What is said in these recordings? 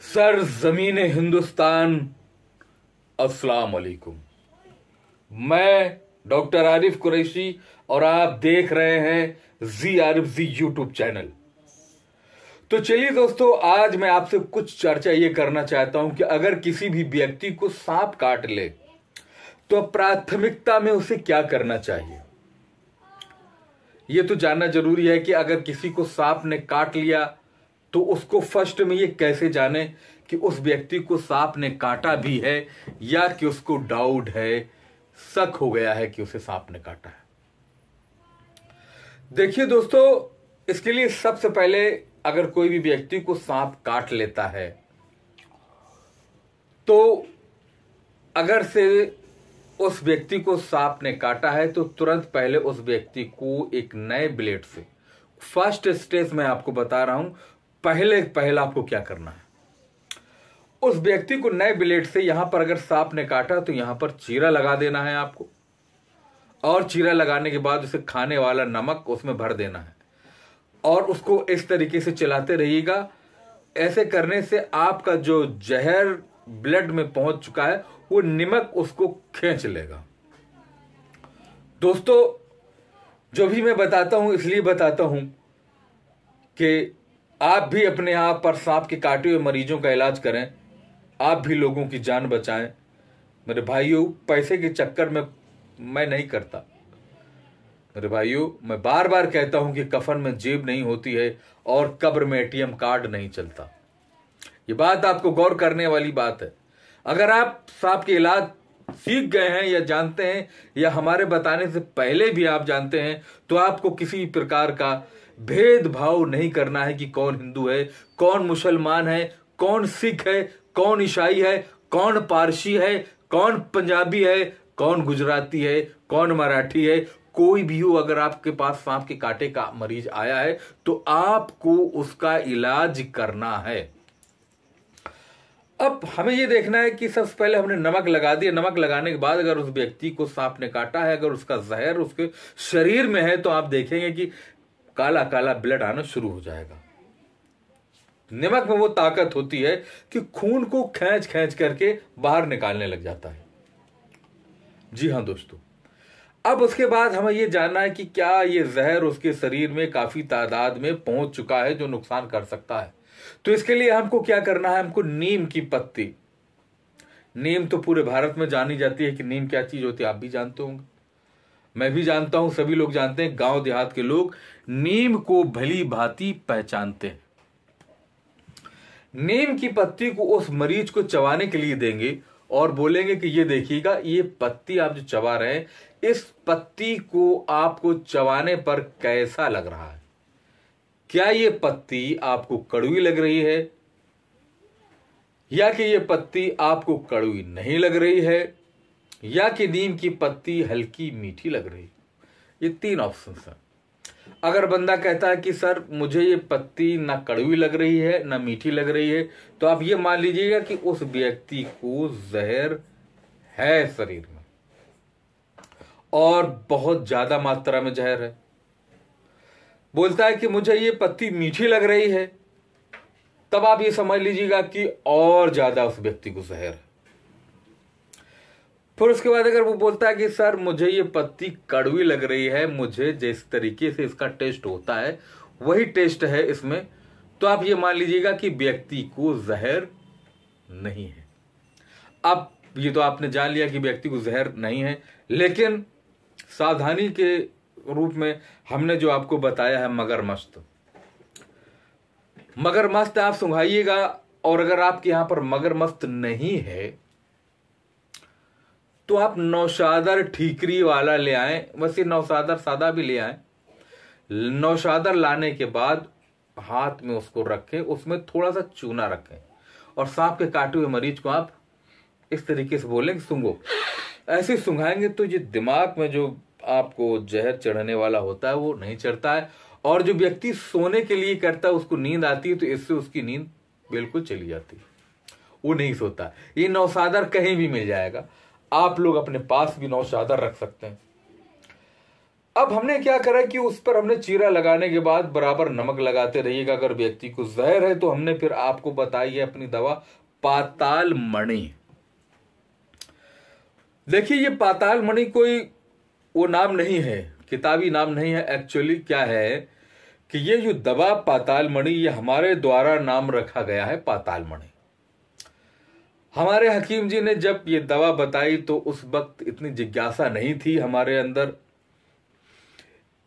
sir जमीन हिंदुस्तान अस्सलाम मैं डॉक्टर आरिफ कुरैशी और आप देख रहे हैं जी आरिफ जी यूट्यूब चैनल तो चलिए दोस्तों आज मैं आपसे कुछ चर्चा ये करना चाहता हूं कि अगर किसी भी व्यक्ति को सांप काट ले तो प्राथमिकता में उसे क्या करना चाहिए यह तो जानना जरूरी है कि अगर किसी को सांप ने काट लिया तो उसको फर्स्ट में ये कैसे जाने कि उस व्यक्ति को सांप ने काटा भी है या कि उसको डाउट है शक हो गया है कि उसे सांप ने काटा है देखिए दोस्तों इसके लिए सबसे पहले अगर कोई भी व्यक्ति को सांप काट लेता है तो अगर से उस व्यक्ति को सांप ने काटा है तो तुरंत पहले उस व्यक्ति को एक नए ब्लेड से फर्स्ट स्टेज में आपको बता रहा हूं पहले पहले आपको क्या करना है उस व्यक्ति को नए ब्लेड से यहां पर अगर सांप ने काटा तो यहां पर चीरा लगा देना है आपको और चीरा लगाने के बाद उसे खाने वाला नमक उसमें भर देना है और उसको इस तरीके से चलाते रहिएगा ऐसे करने से आपका जो जहर ब्लड में पहुंच चुका है वो निमक उसको खींच लेगा दोस्तों जो भी मैं बताता हूं इसलिए बताता हूं कि आप भी अपने आप पर सांप के काटे हुए मरीजों का इलाज करें आप भी लोगों की जान बचाएं मेरे भाइयों पैसे के चक्कर में मैं नहीं करता मेरे भाइयों मैं बार बार कहता हूं कि कफन में जेब नहीं होती है और कब्र में एटीएम कार्ड नहीं चलता ये बात आपको गौर करने वाली बात है अगर आप सांप के इलाज सीख गए हैं या जानते हैं या हमारे बताने से पहले भी आप जानते हैं तो आपको किसी प्रकार का भेदभाव नहीं करना है कि कौन हिंदू है कौन मुसलमान है कौन सिख है कौन ईसाई है कौन पारसी है कौन पंजाबी है कौन गुजराती है कौन मराठी है कोई भी हो अगर आपके पास सांप के काटे का मरीज आया है तो आपको उसका इलाज करना है अब हमें यह देखना है कि सबसे पहले हमने नमक लगा दिया नमक लगाने के बाद अगर उस व्यक्ति को सांप ने काटा है अगर उसका जहर उसके शरीर में है तो आप देखेंगे कि काला काला ब्लड आना शुरू हो जाएगा नमक में वो ताकत होती है कि खून को खेच खेच करके बाहर निकालने लग जाता है जी हाँ दोस्तों अब उसके बाद हमें यह जानना है कि क्या यह जहर उसके शरीर में काफी तादाद में पहुंच चुका है जो नुकसान कर सकता है तो इसके लिए हमको क्या करना है हमको नीम की पत्ती नीम तो पूरे भारत में जानी जाती है कि नीम क्या चीज होती है आप भी जानते होंगे मैं भी जानता हूं सभी लोग जानते हैं गांव देहात के लोग नीम को भली भांति पहचानते हैं नीम की पत्ती को उस मरीज को चबाने के लिए देंगे और बोलेंगे कि ये देखिएगा ये पत्ती आप जो चबा रहे हैं इस पत्ती को आपको चबाने पर कैसा लग रहा है क्या ये पत्ती आपको कड़वी लग रही है या कि ये पत्ती आपको कड़वी नहीं लग रही है या कि नीम की पत्ती हल्की मीठी लग रही ये तीन ऑप्शन हैं अगर बंदा कहता है कि सर मुझे ये पत्ती ना कड़वी लग रही है ना मीठी लग रही है तो आप ये मान लीजिएगा कि उस व्यक्ति को जहर है शरीर में और बहुत ज्यादा मात्रा में जहर है बोलता है कि मुझे ये पत्ती मीठी लग रही है तब आप ये समझ लीजिएगा कि और ज्यादा उस व्यक्ति को जहर है फिर उसके बाद अगर वो बोलता है कि सर मुझे ये पत्ती कड़वी लग रही है मुझे जिस तरीके से इसका टेस्ट होता है वही टेस्ट है इसमें तो आप ये मान लीजिएगा कि व्यक्ति को जहर नहीं है अब ये तो आपने जान लिया कि व्यक्ति को जहर नहीं है लेकिन सावधानी के रूप में हमने जो आपको बताया है मगरमस्त मगरमस्त आप सुंघाइएगा और अगर आपके यहां पर मगरमस्त नहीं है तो आप नौशादर ठीकरी वाला ले आए वैसे नौशादर सादा भी ले आए नौशादर लाने के बाद हाथ में उसको रखें उसमें थोड़ा सा चूना रखें और सांप के काटे हुए मरीज को आप इस तरीके से बोलेंगे सुंगो ऐसे सुंघाएंगे तो ये दिमाग में जो आपको जहर चढ़ने वाला होता है वो नहीं चढ़ता है और जो व्यक्ति सोने के लिए करता है उसको नींद आती है तो इससे उसकी नींद बिल्कुल चली जाती है वो नहीं सोता ये नौसादर कहीं भी मिल जाएगा आप लोग अपने पास भी नौशादा रख सकते हैं अब हमने क्या करा कि उस पर हमने चीरा लगाने के बाद बराबर नमक लगाते रहिएगा अगर व्यक्ति को जहर है तो हमने फिर आपको बताई है अपनी दवा पाताल मणि देखिए ये पाताल मणि कोई वो नाम नहीं है किताबी नाम नहीं है एक्चुअली क्या है कि ये जो दवा पाताल मणि ये हमारे द्वारा नाम रखा गया है पाताल मणि हमारे हकीम जी ने जब ये दवा बताई तो उस वक्त इतनी जिज्ञासा नहीं थी हमारे अंदर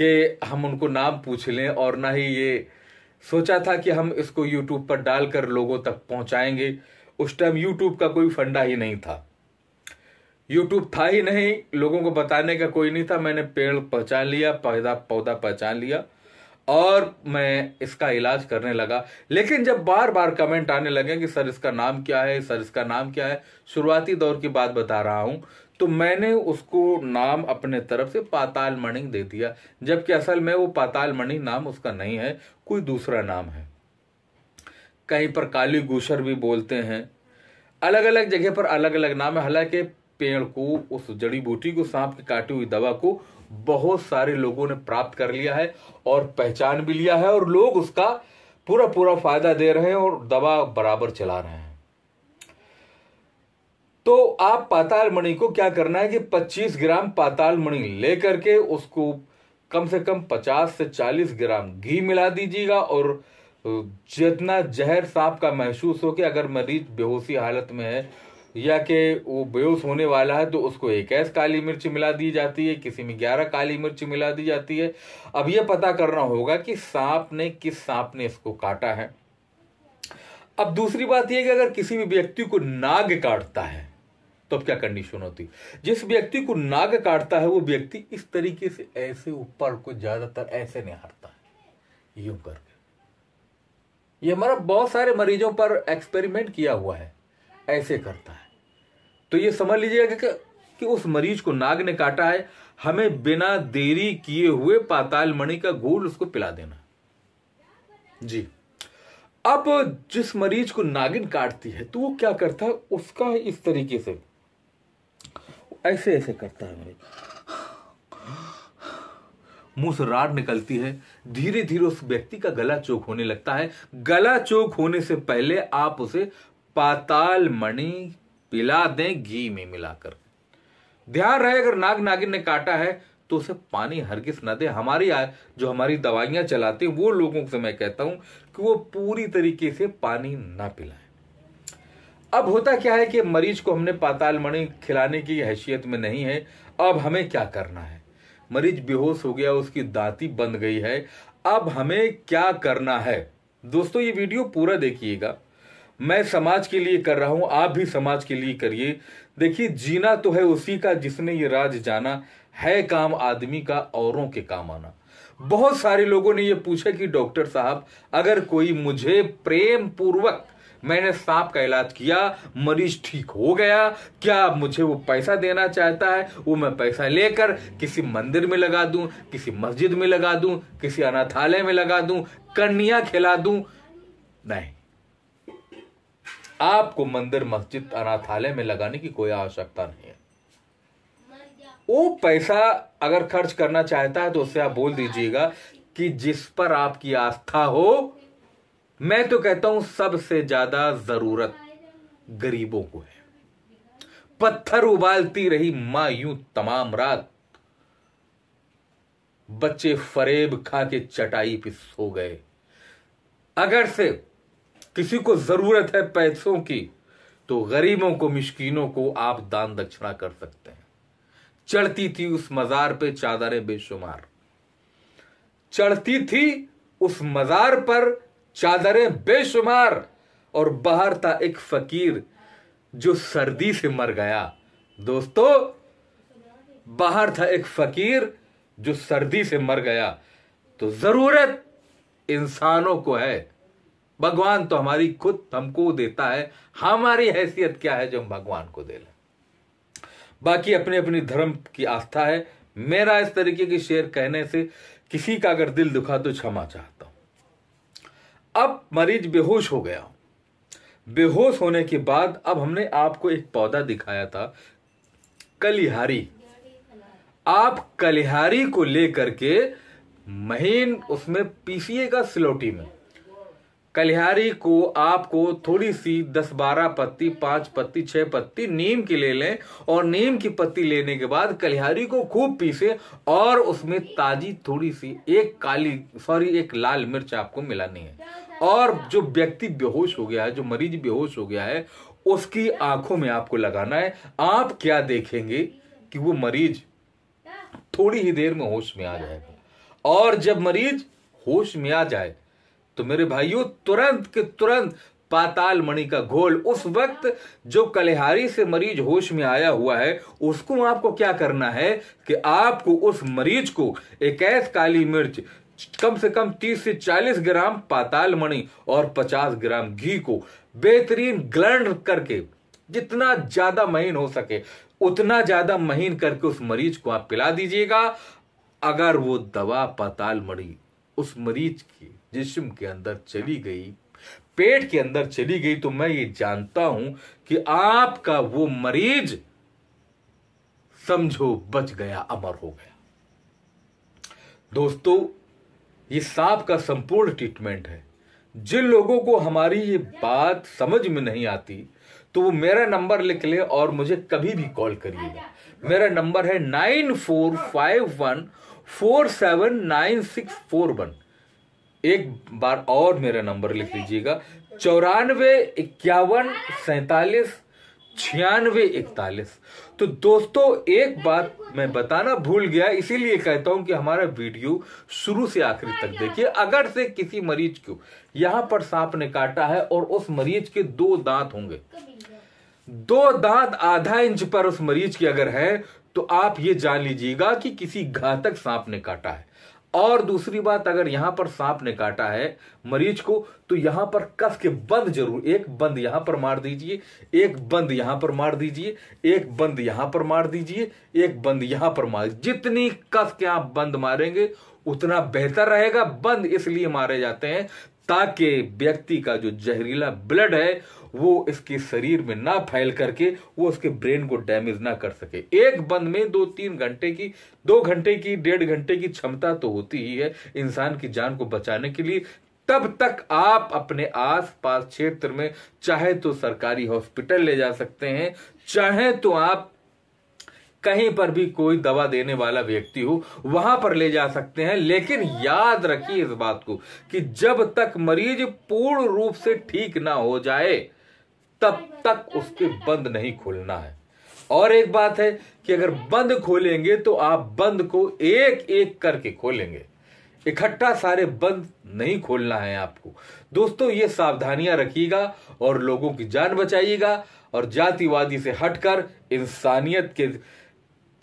कि हम उनको नाम पूछ लें और ना ही ये सोचा था कि हम इसको यूट्यूब पर डालकर लोगों तक पहुंचाएंगे उस टाइम यूट्यूब का कोई फंडा ही नहीं था यूट्यूब था ही नहीं लोगों को बताने का कोई नहीं था मैंने पेड़ पहचान लिया पौधा पौधा पहचान लिया और मैं इसका इलाज करने लगा लेकिन जब बार बार कमेंट आने लगे कि सर इसका नाम क्या है सर इसका नाम क्या है शुरुआती दौर की बात बता रहा हूँ तो मैंने उसको नाम अपने तरफ से पाताल मणि दे दिया जबकि असल में वो पाताल मणि नाम उसका नहीं है कोई दूसरा नाम है कहीं पर काली गुशर भी बोलते हैं अलग अलग जगह पर अलग अलग नाम है हालांकि पेड़ को उस जड़ी बूटी को सांप की काटी हुई दवा को बहुत सारे लोगों ने प्राप्त कर लिया है और पहचान भी लिया है और लोग उसका पूरा पूरा फायदा दे रहे हैं और दवा बराबर चला रहे हैं तो आप पाताल मणि को क्या करना है कि 25 ग्राम पाताल मणि लेकर के उसको कम से कम 50 से 40 ग्राम घी मिला दीजिएगा और जितना जहर सांप का महसूस हो कि अगर मरीज बेहोशी हालत में है या कि वो बेहोश होने वाला है तो उसको एक ऐस काली मिर्च मिला दी जाती है किसी में ग्यारह काली मिर्च मिला दी जाती है अब ये पता करना होगा कि सांप ने किस सांप ने इसको काटा है अब दूसरी बात यह कि अगर किसी भी व्यक्ति को नाग काटता है तो अब क्या कंडीशन होती जिस व्यक्ति को नाग काटता है वो व्यक्ति इस तरीके से ऐसे ऊपर को ज्यादातर ऐसे निहारता है यूं करके ये हमारा बहुत सारे मरीजों पर एक्सपेरिमेंट किया हुआ है ऐसे करता है तो ये समझ लीजिएगा कि, कि उस मरीज को नाग ने काटा है हमें बिना देरी किए हुए पाताल मणि का घूल उसको पिला देना जी अब जिस मरीज को नागिन काटती है तो वो क्या करता है उसका इस तरीके से ऐसे ऐसे करता है मरीज मुंह से राड निकलती है धीरे धीरे उस व्यक्ति का गला चोक होने लगता है गला चोक होने से पहले आप उसे पाताल मणि पिला दें घी में मिलाकर ध्यान रहे अगर नाग नागिन ने काटा है तो उसे पानी किस न दे हमारी जो हमारी दवाइयां चलाती वो लोगों से मैं कहता हूं कि वो पूरी तरीके से पानी ना पिलाएं अब होता क्या है कि मरीज को हमने पाताल मणि खिलाने की हैसियत में नहीं है अब हमें क्या करना है मरीज बेहोश हो गया उसकी दांती बंद गई है अब हमें क्या करना है दोस्तों ये वीडियो पूरा देखिएगा मैं समाज के लिए कर रहा हूं आप भी समाज के लिए करिए देखिए जीना तो है उसी का जिसने ये राज जाना है काम आदमी का औरों के काम आना बहुत सारे लोगों ने यह पूछा कि डॉक्टर साहब अगर कोई मुझे प्रेम पूर्वक मैंने सांप का इलाज किया मरीज ठीक हो गया क्या मुझे वो पैसा देना चाहता है वो मैं पैसा लेकर किसी मंदिर में लगा दूं किसी मस्जिद में लगा दूं किसी अनाथालय में लगा दूं कन्या खिला दूं नहीं आपको मंदिर मस्जिद अनाथालय में लगाने की कोई आवश्यकता नहीं है वो पैसा अगर खर्च करना चाहता है तो उससे आप बोल दीजिएगा कि जिस पर आपकी आस्था हो मैं तो कहता हूं सबसे ज्यादा जरूरत गरीबों को है पत्थर उबालती रही मां यूं तमाम रात बच्चे फरेब खा के चटाई पे सो गए अगर से किसी को ज़रूरत है पैसों की तो गरीबों को मिशकिनों को आप दान दक्षिणा कर सकते हैं चढ़ती थी उस मज़ार पे चादरें बेशुमार चढ़ती थी उस मज़ार पर चादरें बेशुमार और बाहर था एक फकीर जो सर्दी से मर गया दोस्तों बाहर था एक फकीर जो सर्दी से मर गया तो जरूरत इंसानों को है भगवान तो हमारी खुद हमको देता है हमारी हैसियत क्या है जो हम भगवान को दे लें बाकी अपने अपने धर्म की आस्था है मेरा इस तरीके के शेर कहने से किसी का अगर दिल दुखा तो क्षमा चाहता हूं अब मरीज बेहोश हो गया बेहोश होने के बाद अब हमने आपको एक पौधा दिखाया था कलिहारी आप कलिहारी को लेकर के महीन उसमें पीसीएगा सिलोटी में कलिहारी को आपको थोड़ी सी दस बारह पत्ती पांच पत्ती छह पत्ती नीम की ले लें और नीम की पत्ती लेने के बाद कलिहारी को खूब पीसे और उसमें ताजी थोड़ी सी एक काली सॉरी एक लाल मिर्च आपको मिलानी है और जो व्यक्ति बेहोश हो गया है जो मरीज बेहोश हो गया है उसकी आंखों में आपको लगाना है आप क्या देखेंगे कि वो मरीज थोड़ी ही देर में होश में आ जाएगा और जब मरीज होश में आ जाए तो मेरे भाइयों तुरंत के तुरंत पाताल मणि का घोल उस वक्त जो कलेहारी से मरीज होश में आया हुआ है उसको आपको क्या करना है कि आपको उस मरीज को एक ऐस काली मिर्च कम से कम 30 से 40 ग्राम पाताल मणि और 50 ग्राम घी को बेहतरीन ग्लैंड करके जितना ज्यादा महीन हो सके उतना ज्यादा महीन करके उस मरीज को आप पिला दीजिएगा अगर वो दवा पाताल मणि उस मरीज की जिसम के अंदर चली गई पेट के अंदर चली गई तो मैं ये जानता हूं कि आपका वो मरीज समझो बच गया अमर हो गया दोस्तों ये सांप का संपूर्ण ट्रीटमेंट है जिन लोगों को हमारी ये बात समझ में नहीं आती तो वो मेरा नंबर लिख ले और मुझे कभी भी कॉल करिएगा मेरा नंबर है nine four five one four seven nine six four one एक बार और मेरा नंबर लिख लीजिएगा चौरानवे इक्यावन सैतालीस छियानवे इकतालीस तो दोस्तों एक बात मैं बताना भूल गया इसीलिए कहता हूं कि हमारा वीडियो शुरू से आखिर तक देखिए अगर से किसी मरीज को यहां पर सांप ने काटा है और उस मरीज के दो दांत होंगे दो दांत आधा इंच पर उस मरीज के अगर है तो आप ये जान लीजिएगा कि किसी घातक सांप ने काटा है और दूसरी बात अगर यहां पर सांप ने काटा है मरीज को तो यहां पर कस के बंद जरूर एक बंद यहां पर मार दीजिए एक बंद यहां पर मार दीजिए एक बंद यहां पर मार दीजिए एक बंद यहां पर मार जितनी कस के आप बंद मारेंगे उतना बेहतर रहेगा बंद इसलिए मारे जाते हैं ताकि व्यक्ति का जो जहरीला ब्लड है वो इसके शरीर में ना फैल करके वो उसके ब्रेन को डैमेज ना कर सके एक बंद में दो तीन घंटे की दो घंटे की डेढ़ घंटे की क्षमता तो होती ही है इंसान की जान को बचाने के लिए तब तक आप अपने आसपास क्षेत्र में चाहे तो सरकारी हॉस्पिटल ले जा सकते हैं चाहे तो आप कहीं पर भी कोई दवा देने वाला व्यक्ति हो वहां पर ले जा सकते हैं लेकिन याद रखिए इस बात को कि जब तक मरीज पूर्ण रूप से ठीक ना हो जाए तब तक उसके बंद नहीं खोलना है और एक बात है कि अगर बंद खोलेंगे तो आप बंद को एक एक करके खोलेंगे इकट्ठा सारे बंद नहीं खोलना है आपको दोस्तों ये सावधानियां रखिएगा और लोगों की जान बचाइएगा और जातिवादी से हटकर इंसानियत के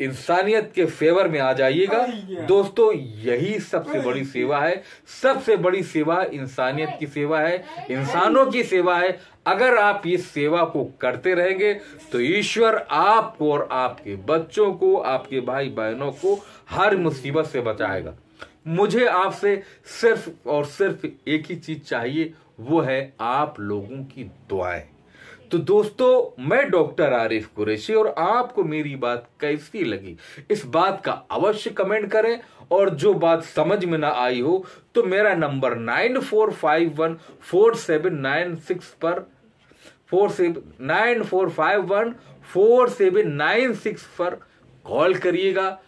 इंसानियत के फेवर में आ जाइएगा दोस्तों यही सबसे बड़ी सेवा है सबसे बड़ी सेवा इंसानियत की सेवा है इंसानों की सेवा है अगर आप इस सेवा को करते रहेंगे तो ईश्वर आपको और आपके बच्चों को आपके भाई बहनों को हर मुसीबत से बचाएगा मुझे आपसे सिर्फ और सिर्फ एक ही चीज चाहिए वो है आप लोगों की दुआएं तो दोस्तों मैं डॉक्टर आरिफ कुरैशी और आपको मेरी बात कैसी लगी इस बात का अवश्य कमेंट करें और जो बात समझ में ना आई हो तो मेरा number nine four five one four seven nine six पर four seven nine four five one four seven nine six पर कॉल करिएगा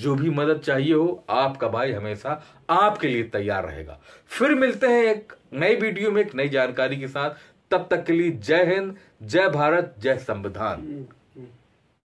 जो भी मदद चाहिए हो आपका भाई हमेशा आपके लिए तैयार रहेगा फिर मिलते हैं एक नई वीडियो में एक नई जानकारी के साथ तब तक के लिए जय हिंद जय भारत जय संविधान